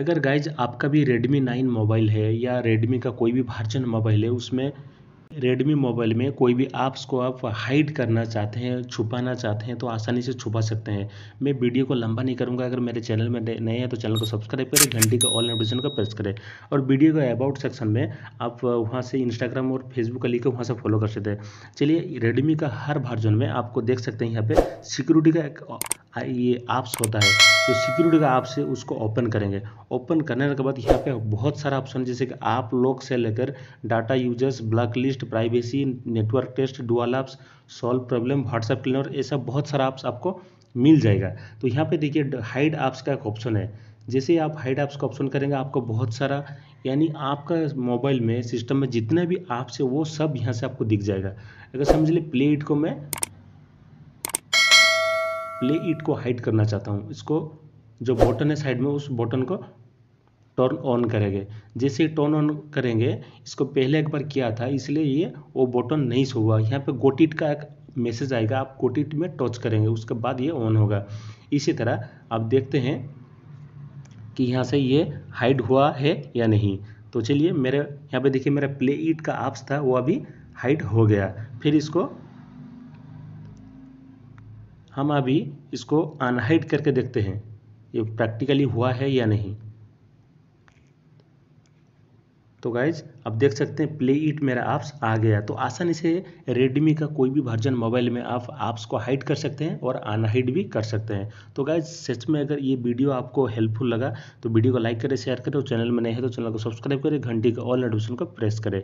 अगर गाइज आपका भी रेडमी नाइन मोबाइल है या रेडमी का कोई भी वर्जन मोबाइल है उसमें रेडमी मोबाइल में कोई भी ऐप्स को आप हाइड करना चाहते हैं छुपाना चाहते हैं तो आसानी से छुपा सकते हैं मैं वीडियो को लंबा नहीं करूंगा अगर मेरे चैनल में नए हैं तो चैनल को सब्सक्राइब करें घंटी का ऑल नोटिफिकेशन का प्रेस करें और वीडियो का अबाउट सेक्शन में आप वहाँ से इंस्टाग्राम और फेसबुक का लिख वहाँ से फॉलो कर सकते हैं चलिए रेडमी का हर भारजन में आपको देख सकते हैं यहाँ पर सिक्योरिटी का एक हाँ, ये ऐप्स होता है तो सिक्योरिटी का ऐप्स उसको ओपन करेंगे ओपन करने के बाद यहाँ पे बहुत सारा ऑप्शन जैसे कि आप लोग से लेकर data users black list privacy network test dual apps solve problem WhatsApp cleaner ये सब बहुत सारा ऐप्स आपको मिल जाएगा तो यहाँ पे देखिए हाइड ऐप्स का एक ऑप्शन है जैसे आप हाइड ऐप्स का ऑप्शन करेंगे आपको बहुत सारा यानी आपका मोबाइल में सिस्टम में जितने भी ऐप्स है वो सब यहाँ से आपको दिख जाएगा अगर समझ लीजिए प्लेट को मैं प्ले ईट को हाइड करना चाहता हूँ इसको जो बॉटन है साइड में उस बॉटन को टर्न ऑन करेंगे जैसे टर्न ऑन करेंगे इसको पहले एक बार किया था इसलिए ये वो बॉटन नहीं सो हुआ यहाँ पे गोटिट का एक मैसेज आएगा आप गोटिट में टच करेंगे उसके बाद ये ऑन होगा इसी तरह आप देखते हैं कि यहाँ से ये हाइड हुआ है या नहीं तो चलिए मेरे यहाँ पे देखिए मेरा प्ले ईट का आप्स था वो अभी हाइड हो गया फिर इसको हम अभी इसको अनहाइड करके देखते हैं ये प्रैक्टिकली हुआ है या नहीं तो गाइज अब देख सकते हैं प्ले इट मेरा ऐप्स आ गया तो आसानी से रेडमी का कोई भी वर्जन मोबाइल में आप ऐप्स को हाइड कर सकते हैं और अनहाइड भी कर सकते हैं तो गाइज सच में अगर ये वीडियो आपको हेल्पफुल लगा तो वीडियो को लाइक करें शेयर करें और चैनल में नहीं है तो चैनल को सब्सक्राइब करें घंटी का ऑल नोटिफिकेशन को प्रेस करें